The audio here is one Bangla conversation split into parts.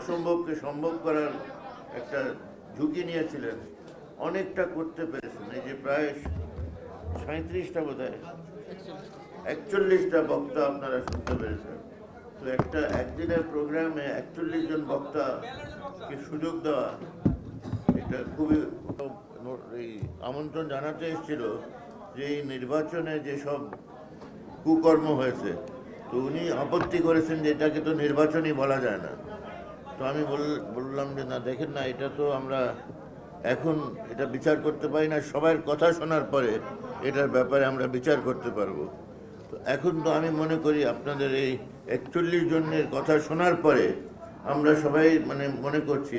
অসম্ভবকে সম্ভব করার একটা ঝুঁকি নিয়েছিলেন অনেকটা করতে পেরেছেন এই যে প্রায় সাঁত্রিশটা বোধ হয় একচল্লিশটা বক্তা আপনারা শুনতে পেরেছেন তো একটা একদিনের প্রোগ্রামে একচল্লিশ জন বক্তাকে সুযোগ দেওয়া এটা খুবই এই আমন্ত্রণ জানাতে এসেছিল যে এই নির্বাচনে যেসব কুকর্ম হয়েছে তো উনি আপত্তি করেছেন যে এটাকে তো নির্বাচনই বলা যায় না তো আমি বললাম যে না দেখেন না এটা তো আমরা এখন এটা বিচার করতে পারি না সবার কথা শোনার পরে এটার ব্যাপারে আমরা বিচার করতে পারবো তো এখন তো আমি মনে করি আপনাদের এই একচল্লিশ জনের কথা শোনার পরে আমরা সবাই মানে মনে করছি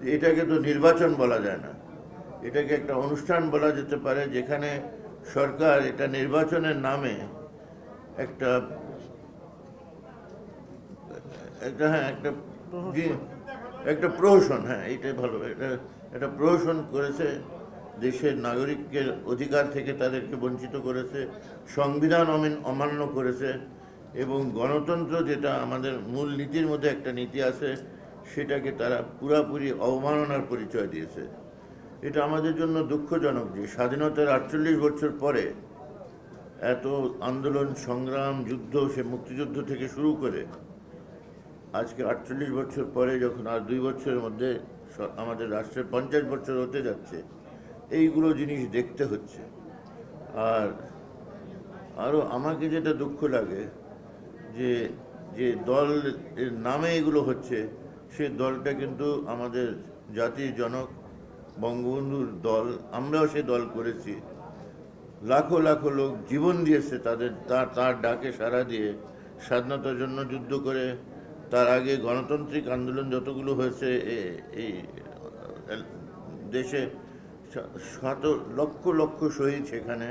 যে এটাকে তো নির্বাচন বলা যায় না এটাকে একটা অনুষ্ঠান বলা যেতে পারে যেখানে সরকার এটা নির্বাচনের নামে একটা একটা হ্যাঁ একটা একটা প্রহসন হ্যাঁ এইটাই ভালো এটা এটা প্রহসন করেছে দেশের নাগরিককে অধিকার থেকে তাদেরকে বঞ্চিত করেছে সংবিধান অমান্য করেছে এবং গণতন্ত্র যেটা আমাদের মূল নীতির মধ্যে একটা নীতি আছে সেটাকে তারা পুরাপুরি অবমাননার পরিচয় দিয়েছে এটা আমাদের জন্য দুঃখজনক যে স্বাধীনতার আটচল্লিশ বছর পরে এত আন্দোলন সংগ্রাম যুদ্ধ সে মুক্তিযুদ্ধ থেকে শুরু করে আজকে আটচল্লিশ বছর পরে যখন আর দুই বছরের মধ্যে আমাদের রাষ্ট্রের পঞ্চাশ বছর হতে যাচ্ছে এইগুলো জিনিস দেখতে হচ্ছে আর আরও আমাকে যেটা দুঃখ লাগে যে যে দল নামে এগুলো হচ্ছে সে দলটা কিন্তু আমাদের জাতির জনক বঙ্গবন্ধুর দল আমরাও সে দল করেছি লাখো লাখো লোক জীবন দিয়েছে তাদের তার তার ডাকে সাড়া দিয়ে স্বাধীনতার জন্য যুদ্ধ করে তার আগে গণতান্ত্রিক আন্দোলন যতগুলো হয়েছে এই দেশে শত লক্ষ লক্ষ শহীদ সেখানে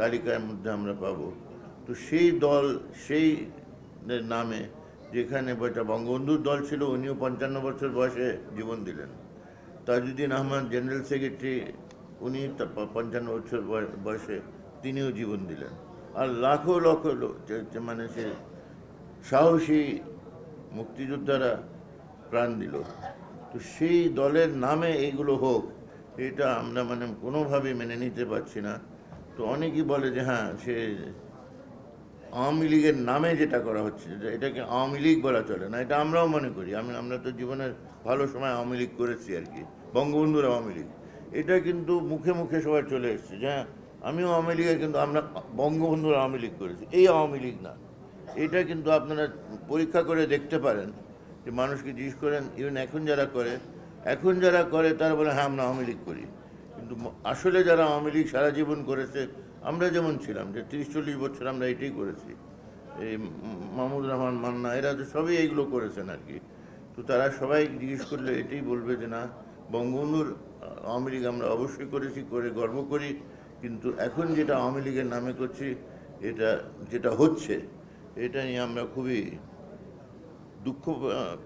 তালিকার মধ্যে আমরা পাব তো সেই দল সেই নামে যেখানে বইটা বঙ্গবন্ধুর দল ছিল উনিও পঞ্চান্ন বছর বয়সে জীবন দিলেন তাজুদ্দিন আহমদ জেনারেল সেক্রেটারি উনি পঞ্চান্ন বছর বয়সে তিনিও জীবন দিলেন আর লাখো লক্ষ মানে সে সাহসী মুক্তিযোদ্ধারা প্রাণ দিল তো সেই দলের নামে এইগুলো হোক এটা আমরা মানে কোনোভাবে মেনে নিতে পারছি না তো অনেকেই বলে যে হ্যাঁ সে আওয়ামী লীগের নামে যেটা করা হচ্ছে এটাকে আওয়ামী লীগ বলা চলে না এটা আমরাও মনে করি আমি আমরা তো জীবনের ভালো সময় আওয়ামী লীগ করেছি আর কি বঙ্গবন্ধুর আওয়ামী লীগ এটা কিন্তু মুখে মুখে সবার চলে এসছে যে হ্যাঁ আমিও আওয়ামী লীগের কিন্তু আমরা বঙ্গবন্ধুর আওয়ামী লীগ করেছি এই আওয়ামী লীগ না এটা কিন্তু আপনারা পরীক্ষা করে দেখতে পারেন যে মানুষকে জিজ্ঞেস করেন ইভেন এখন যারা করে এখন যারা করে তারা বলে হ্যাঁ আমরা আওয়ামী লীগ করি কিন্তু আসলে যারা আওয়ামী লীগ সারা জীবন করেছে আমরা যেমন ছিলাম যে তিরিশ চল্লিশ বছর আমরা এটাই করেছি এই মাহমুদ রহমান মান্না এরা তো সবই এইগুলো করেছেন আর কি তো তারা সবাই জিজ্ঞেস করলে এটাই বলবে যে না বঙ্গবন্ধুর আওয়ামী লীগ আমরা অবশ্যই করেছি করে গর্ব করি কিন্তু এখন যেটা আওয়ামী লীগের নামে করছি এটা যেটা হচ্ছে এটা নিয়ে আমরা খুবই দুঃখ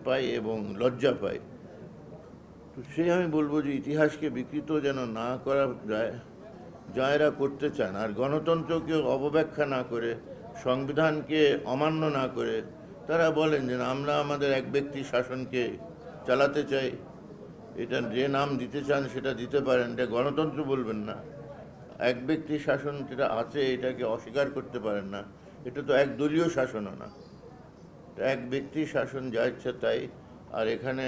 পাই এবং লজ্জা পাই তো সেই আমি বলবো যে ইতিহাসকে বিকৃত যেন না করা যায় যা এরা করতে চান আর গণতন্ত্রকে অবব্যাখ্যা না করে সংবিধানকে অমান্য না করে তারা বলেন যে আমরা আমাদের এক ব্যক্তি শাসনকে চালাতে চাই এটা যে নাম দিতে চান সেটা দিতে পারেন এটা গণতন্ত্র বলবেন না এক ব্যক্তি শাসন যেটা আছে এটাকে অস্বীকার করতে পারেন না এটা তো এক দলীয় শাসনও না এক ব্যক্তি শাসন যা ইচ্ছা তাই আর এখানে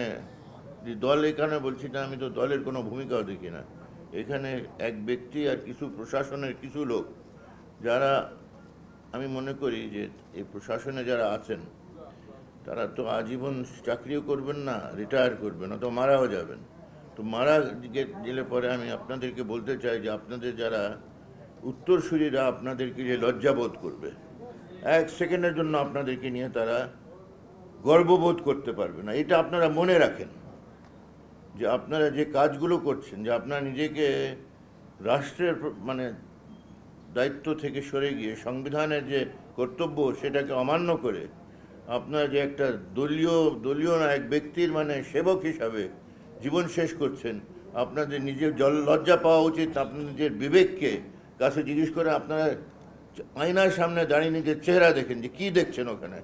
যে দল এখানে বলছি না আমি তো দলের কোনো ভূমিকাও দেখি না এখানে এক ব্যক্তি আর কিছু প্রশাসনের কিছু লোক যারা আমি মনে করি যে এই প্রশাসনে যারা আছেন তারা তো আজীবন চাকরিও করবেন না রিটায়ার করবেন অত মারাও যাবেন তো মারা গেলে পরে আমি আপনাদেরকে বলতে চাই যে আপনাদের যারা উত্তরসূরিরা আপনাদেরকে যে লজ্জাবোধ করবে এক সেকেন্ডের জন্য আপনাদেরকে নিয়ে তারা গর্ববোধ করতে পারবে না এটা আপনারা মনে রাখেন যে আপনারা যে কাজগুলো করছেন যে আপনারা নিজেকে রাষ্ট্রের মানে দায়িত্ব থেকে সরে গিয়ে সংবিধানের যে কর্তব্য সেটাকে অমান্য করে আপনারা যে একটা দলীয় দলীয় না এক ব্যক্তির মানে সেবক হিসাবে জীবন শেষ করছেন আপনাদের নিজের জল লজ্জা পাওয়া উচিত আপনাদের বিবেককে কাছে জিজ্ঞেস করে আপনারা আয়নার সামনে দাঁড়িয়ে নিজের চেহারা দেখেন যে কি দেখছেন ওখানে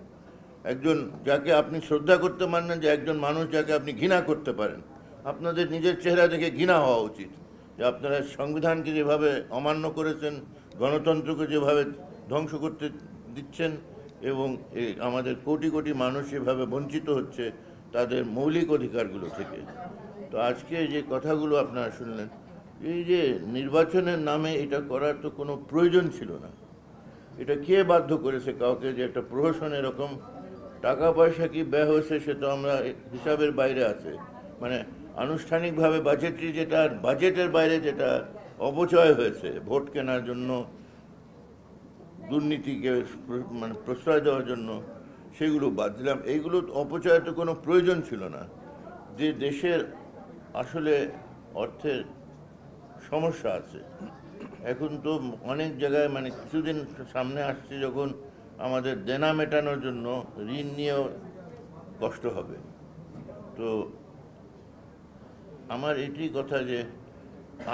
একজন যাকে আপনি শ্রদ্ধা করতে পারেন যে একজন মানুষ যাকে আপনি ঘৃণা করতে পারেন আপনাদের নিজের চেহারা দেখে ঘৃণা হওয়া উচিত যে আপনারা সংবিধানকে যেভাবে অমান্য করেছেন গণতন্ত্রকে যেভাবে ধ্বংস করতে দিচ্ছেন এবং আমাদের কোটি কোটি মানুষ এভাবে বঞ্চিত হচ্ছে তাদের মৌলিক অধিকারগুলো থেকে তো আজকে যে কথাগুলো আপনারা শুনলেন এই যে নির্বাচনের নামে এটা করার তো কোনো প্রয়োজন ছিল না এটা কে বাধ্য করেছে কাউকে যে একটা প্রহসন এরকম টাকা পয়সা কি ব্যয় হয়েছে সে তো আমরা হিসাবের বাইরে আছে মানে আনুষ্ঠানিকভাবে বাজেটটি যেটা বাজেটের বাইরে যেটা অপচয় হয়েছে ভোট কেনার জন্য দুর্নীতিকে মানে প্রশ্রয় দেওয়ার জন্য সেগুলো বাদ দিলাম এইগুলো অপচয়ের তো কোনো প্রয়োজন ছিল না যে দেশের আসলে অর্থের সমস্যা আছে এখন তো অনেক জায়গায় মানে কিছুদিন সামনে আসছে যখন আমাদের দেনা মেটানোর জন্য ঋণ নিয়েও কষ্ট হবে তো আমার এটি কথা যে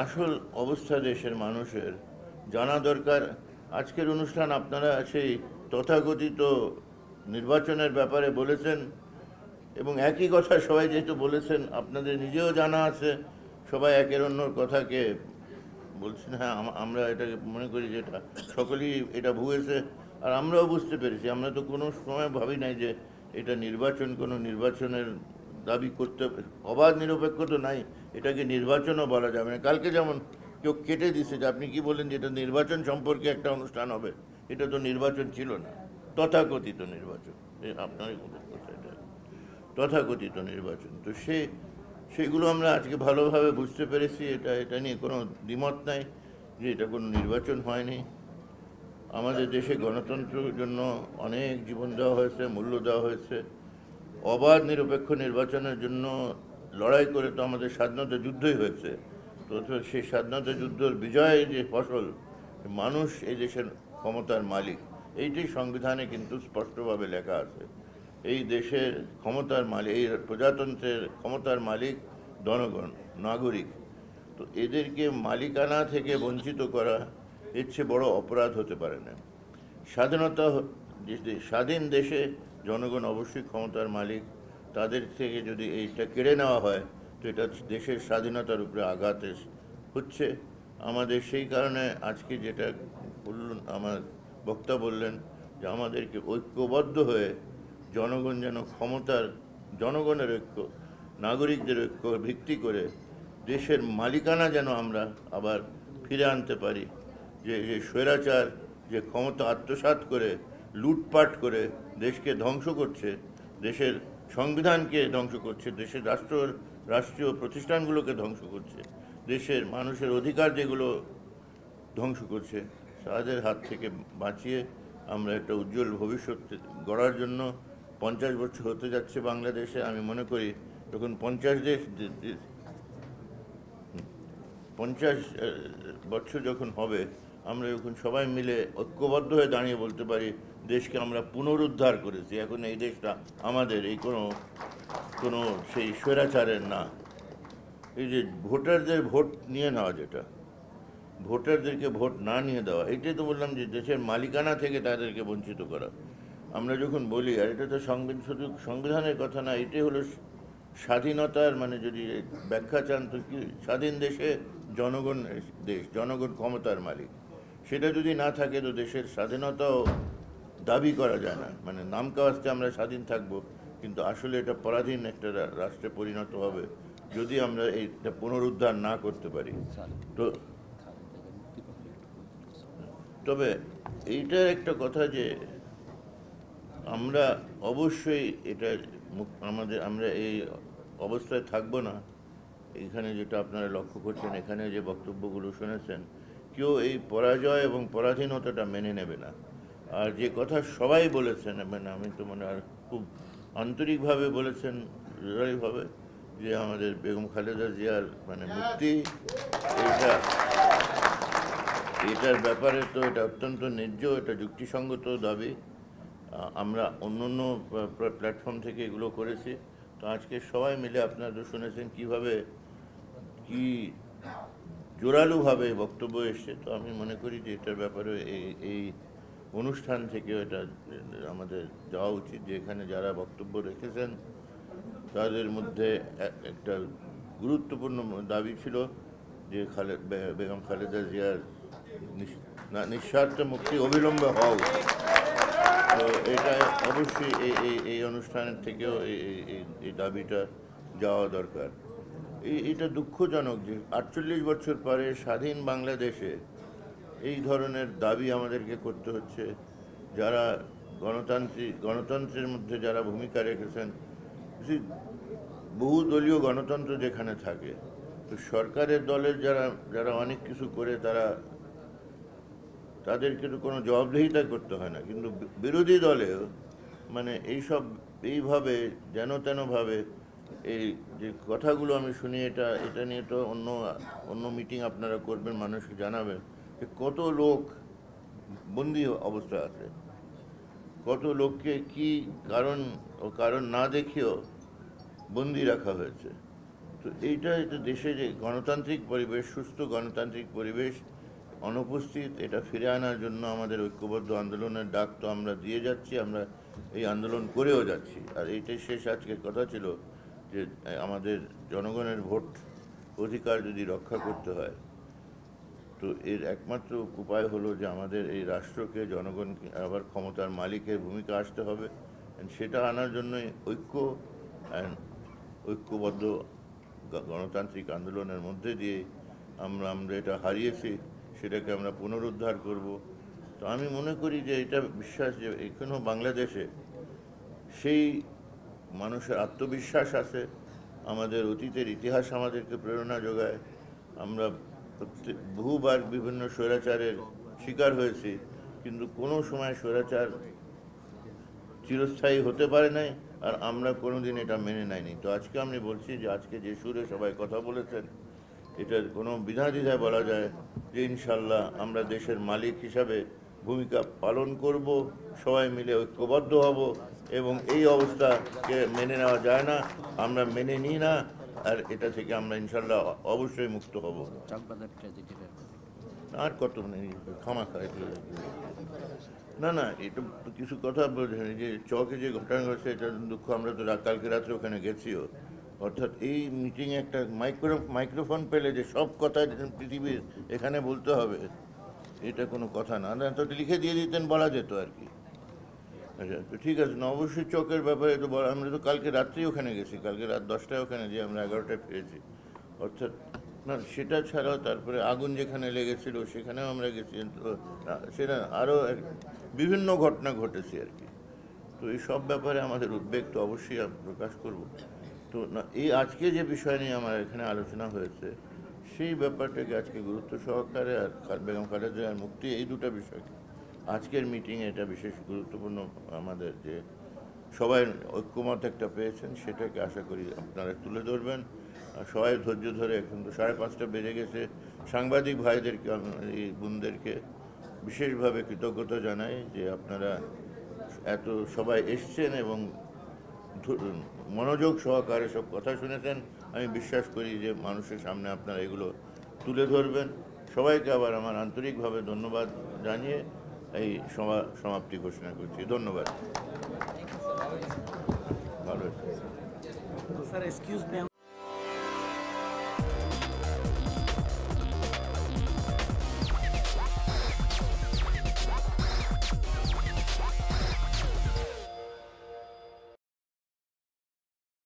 আসল অবস্থা দেশের মানুষের জানা দরকার আজকের অনুষ্ঠান আপনারা সেই তথাকথিত নির্বাচনের ব্যাপারে বলেছেন এবং একই কথা সবাই যেহেতু বলেছেন আপনাদের নিজেও জানা আছে সবাই একের অন্যর কথাকে বলছি না হ্যাঁ, আমরা এটাকে মনে করি যে এটা সকলেই এটা ভুয়েছে আর আমরাও বুঝতে পেরেছি আমরা তো কোনো সময় ভাবি নাই যে এটা নির্বাচন কোনো নির্বাচনের দাবি করতে অবাধ নিরপেক্ষ তো নাই এটাকে নির্বাচনও বলা যাবে না কালকে যেমন কেউ কেটে দিচ্ছে যে আপনি কি বলেন যে এটা নির্বাচন সম্পর্কে একটা অনুষ্ঠান হবে এটা তো নির্বাচন ছিল না তথাকথিত নির্বাচন আপনার তথাকথিত নির্বাচন তো সে সেগুলো আমরা আজকে ভালোভাবে বুঝতে পেরেছি এটা এটা নিয়ে কোনো দ্বিমত নাই যে এটা কোনো নির্বাচন হয়নি আমাদের দেশে গণতন্ত্রের জন্য অনেক জীবন দেওয়া হয়েছে মূল্য দেওয়া হয়েছে অবাধ নিরপেক্ষ নির্বাচনের জন্য লড়াই করে তো আমাদের স্বাধীনতা যুদ্ধই হয়েছে তো সেই স্বাধীনতা যুদ্ধর বিজয় যে ফসল মানুষ এই দেশের ক্ষমতার মালিক এইটি সংবিধানে কিন্তু স্পষ্টভাবে লেখা আছে এই দেশের ক্ষমতার মালিক এই প্রজাতন্ত্রের ক্ষমতার মালিক জনগণ নাগরিক তো এদেরকে মালিকানা থেকে বঞ্চিত করা ইচ্ছে বড় অপরাধ হতে পারে না স্বাধীনতা স্বাধীন দেশে জনগণ অবশ্যই ক্ষমতার মালিক তাদের থেকে যদি এইটা কেড়ে নেওয়া হয় তো এটা দেশের স্বাধীনতার উপরে আঘাত হচ্ছে আমাদের সেই কারণে আজকে যেটা বললেন আমার বক্তা বললেন যে আমাদেরকে ঐক্যবদ্ধ হয়ে জনগণ যেন ক্ষমতার জনগণের ঐক্য নাগরিকদের ঐক্য ভিত্তি করে দেশের মালিকানা যেন আমরা আবার ফিরে আনতে পারি যে যে স্বৈরাচার যে ক্ষমতা আত্মসাত করে লুটপাট করে দেশকে ধ্বংস করছে দেশের সংবিধানকে ধ্বংস করছে দেশের রাষ্ট্র রাষ্ট্রীয় প্রতিষ্ঠানগুলোকে ধ্বংস করছে দেশের মানুষের অধিকার যেগুলো ধ্বংস করছে তাদের হাত থেকে বাঁচিয়ে আমরা একটা উজ্জ্বল ভবিষ্যৎ গড়ার জন্য পঞ্চাশ বছর হতে যাচ্ছে বাংলাদেশে আমি মনে করি যখন পঞ্চাশ দেশ পঞ্চাশ বছর যখন হবে আমরা যখন সবাই মিলে ঐক্যবদ্ধ হয়ে দাঁড়িয়ে বলতে পারি দেশকে আমরা পুনরুদ্ধার করেছি এখন এই দেশটা আমাদের এই কোনো কোনো সেই স্বৈরাচারের না এই যে ভোটারদের ভোট নিয়ে নেওয়া যেটা ভোটারদেরকে ভোট না নিয়ে দেওয়া এটাই তো বললাম যে দেশের মালিকানা থেকে তাদেরকে বঞ্চিত করা আমরা যখন বলি আর এটা তো সংবিধান শুধু সংবিধানের কথা না এটাই হলো স্বাধীনতার মানে যদি ব্যাখ্যা চান তো কি স্বাধীন দেশে জনগণ দেশ জনগণ ক্ষমতার মালিক সেটা যদি না থাকে তো দেশের স্বাধীনতাও দাবি করা যায় না মানে নামকাওয়াজতে আমরা স্বাধীন থাকব কিন্তু আসলে এটা পরাধীন একটা রাষ্ট্রে পরিণত হবে যদি আমরা এইটা পুনরুদ্ধার না করতে পারি তো তবে এইটার একটা কথা যে আমরা অবশ্যই এটা আমাদের আমরা এই অবস্থায় থাকবো না এখানে যেটা আপনারা লক্ষ্য করছেন এখানে যে বক্তব্যগুলো শুনেছেন কেউ এই পরাজয় এবং পরাধীনতাটা মেনে নেবে না আর যে কথা সবাই বলেছেন মানে আমি তো মানে আর খুব আন্তরিকভাবে বলেছেন হৃদয়ভাবে যে আমাদের বেগম খালেদা জিয়ার মানে মুক্তি এটা এটার ব্যাপারে তো এটা অত্যন্ত ন্যায্য এটা যুক্তিসঙ্গত দাবি আমরা অন্য অন্য প্ল্যাটফর্ম থেকে এগুলো করেছি তো আজকে সবাই মিলে আপনারা শুনেছেন কিভাবে কি জোরালোভাবে বক্তব্য এসছে তো আমি মনে করি যে এটার ব্যাপারে এই অনুষ্ঠান থেকেও এটা আমাদের যাওয়া উচিত যে এখানে যারা বক্তব্য রেখেছেন তাদের মধ্যে একটা গুরুত্বপূর্ণ দাবি ছিল যে খালেদ বেগম খালেদা জিয়ার নিঃস্বার্থ মুক্তি অবিলম্বে হওয়া উচিত তো এটা অবশ্যই এই এই এই অনুষ্ঠানের থেকেও এই এই দাবিটা যাওয়া দরকার এই এটা দুঃখজনক যে আটচল্লিশ বছর পরে স্বাধীন বাংলাদেশে এই ধরনের দাবি আমাদেরকে করতে হচ্ছে যারা গণতান্ত্রিক গণতন্ত্রের মধ্যে যারা ভূমিকা রেখেছেন বহুদলীয় গণতন্ত্র যেখানে থাকে তো সরকারের দলের যারা যারা অনেক কিছু করে তারা তাদের কিন্তু কোনো জবাবদিহিতা করতে হয় না কিন্তু বিরোধী দলেও মানে এইসব এইভাবে যেন তেনভাবে এই যে কথাগুলো আমি শুনি এটা এটা নিয়ে তো অন্য অন্য মিটিং আপনারা করবেন মানুষকে জানাবেন যে কত লোক বন্দি অবস্থা আছে কত লোককে কি কারণ ও কারণ না দেখেও বন্দি রাখা হয়েছে তো এইটা এটা দেশে যে গণতান্ত্রিক পরিবেশ সুস্থ গণতান্ত্রিক পরিবেশ অনুপস্থিত এটা ফিরে আনার জন্য আমাদের ঐক্যবদ্ধ আন্দোলনের ডাক তো আমরা দিয়ে যাচ্ছি আমরা এই আন্দোলন করেও যাচ্ছি আর এইটাই শেষ আজকের কথা ছিল যে আমাদের জনগণের ভোট অধিকার যদি রক্ষা করতে হয় তো এর একমাত্র উপায় হলো যে আমাদের এই রাষ্ট্রকে জনগণকে আবার ক্ষমতার মালিকের ভূমিকা আসতে হবে সেটা আনার জন্যই ঐক্য অ্যান্ড ঐক্যবদ্ধ গণতান্ত্রিক আন্দোলনের মধ্যে দিয়ে আমরা আমরা এটা হারিয়েছি সেটাকে আমরা পুনরুদ্ধার করব তো আমি মনে করি যে এটা বিশ্বাস যে এখনও বাংলাদেশে সেই মানুষের আত্মবিশ্বাস আছে আমাদের অতীতের ইতিহাস আমাদেরকে প্রেরণা যোগায় আমরা বহুবার বিভিন্ন স্বৈরাচারের শিকার হয়েছি কিন্তু কোনো সময় স্বৈরাচার চিরস্থায়ী হতে পারে নাই আর আমরা কোনোদিন এটা মেনে নেয়নি তো আজকে আমি বলছি যে আজকে যে সুরে সবাই কথা বলেছেন এটা কোনো বিধাদ্বিধায় বলা যায় যে ইনশাল্লাহ আমরা দেশের মালিক হিসাবে ভূমিকা পালন করব সবাই মিলে ঐক্যবদ্ধ হব এবং এই অবস্থাকে মেনে নেওয়া যায় না আমরা মেনে নিই না আর এটা থেকে আমরা ইনশাল্লাহ অবশ্যই মুক্ত হব আর কত মানে ক্ষমা খায় না না এটা কিছু কথা বলছেন যে চকে যে ঘটনা ঘটছে এটা দুঃখ আমরা তো কালকে রাত্রে ওখানে গেছিও অর্থাৎ এই মিটিংয়ে একটা মাইক্রো মাইক্রোফোন পেলে যে সব কথা পৃথিবীর এখানে বলতে হবে এটা কোনো কথা না তো লিখে দিয়ে দিতেন বলা যেত আর কি আচ্ছা তো ঠিক আছে নবশ্যই চকের ব্যাপারে তো বলা আমরা তো কালকে রাত্রি ওখানে গেছি কালকে রাত দশটায় ওখানে যে আমরা এগারোটায় ফিরেছি অর্থাৎ না সেটা ছাড়াও তারপরে আগুন যেখানে লেগেছিল সেখানেও আমরা গেছি সেটা আরও বিভিন্ন ঘটনা ঘটেছে আর কি তো এই সব ব্যাপারে আমাদের উদ্বেগ তো অবশ্যই প্রকাশ করবো তো না এই আজকে যে বিষয় নিয়ে আমার এখানে আলোচনা হয়েছে সেই ব্যাপারটাকে আজকে গুরুত্ব সহকারে আর বেগম খালেদার মুক্তি এই দুটো বিষয়কে আজকের মিটিংয়ে এটা বিশেষ গুরুত্বপূর্ণ আমাদের যে সবাই ঐক্যমত একটা পেয়েছেন সেটাকে আশা করি আপনারা তুলে ধরবেন সবাই ধৈর্য ধরে এখন তো সাড়ে পাঁচটা বেড়ে গেছে সাংবাদিক ভাইদেরকে এই বোনদেরকে বিশেষভাবে কৃতজ্ঞতা জানাই যে আপনারা এত সবাই এসছেন এবং মনোযোগ সহকারে সব কথা শুনেছেন আমি বিশ্বাস করি যে মানুষের সামনে আপনারা এগুলো তুলে ধরবেন সবাইকে আবার আমার আন্তরিকভাবে ধন্যবাদ জানিয়ে এই সমাপ্তি ঘোষণা করছি ধন্যবাদ ভালো স্যার এক্সকিউজ